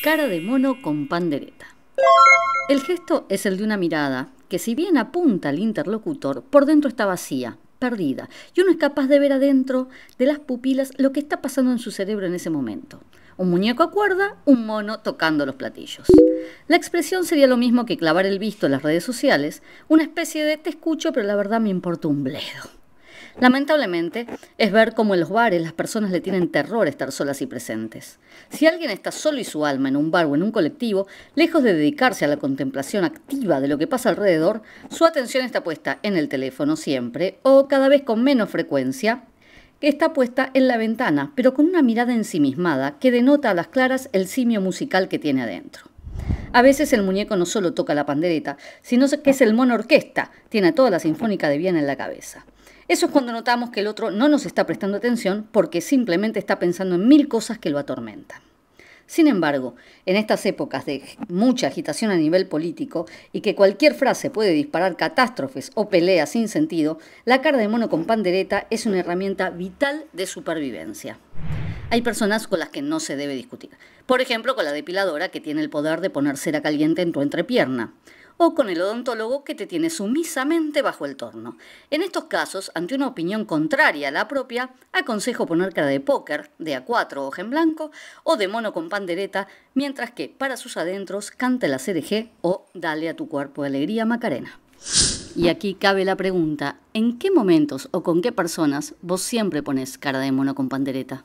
cara de mono con pandereta. El gesto es el de una mirada que si bien apunta al interlocutor, por dentro está vacía, perdida, y uno es capaz de ver adentro de las pupilas lo que está pasando en su cerebro en ese momento. Un muñeco a cuerda, un mono tocando los platillos. La expresión sería lo mismo que clavar el visto en las redes sociales, una especie de te escucho pero la verdad me importa un bledo. Lamentablemente, es ver cómo en los bares las personas le tienen terror estar solas y presentes. Si alguien está solo y su alma en un bar o en un colectivo, lejos de dedicarse a la contemplación activa de lo que pasa alrededor, su atención está puesta en el teléfono siempre o cada vez con menos frecuencia que está puesta en la ventana, pero con una mirada ensimismada que denota a las claras el simio musical que tiene adentro. A veces el muñeco no solo toca la pandereta, sino que es el mono orquesta, tiene toda la Sinfónica de bien en la cabeza. Eso es cuando notamos que el otro no nos está prestando atención porque simplemente está pensando en mil cosas que lo atormentan. Sin embargo, en estas épocas de mucha agitación a nivel político y que cualquier frase puede disparar catástrofes o peleas sin sentido, la cara de mono con pandereta es una herramienta vital de supervivencia. Hay personas con las que no se debe discutir. Por ejemplo, con la depiladora que tiene el poder de poner cera caliente en tu entrepierna o con el odontólogo que te tiene sumisamente bajo el torno. En estos casos, ante una opinión contraria a la propia, aconsejo poner cara de póker, de A4 hoja en blanco, o de mono con pandereta, mientras que para sus adentros cante la CDG o dale a tu cuerpo de alegría Macarena. Y aquí cabe la pregunta, ¿en qué momentos o con qué personas vos siempre pones cara de mono con pandereta?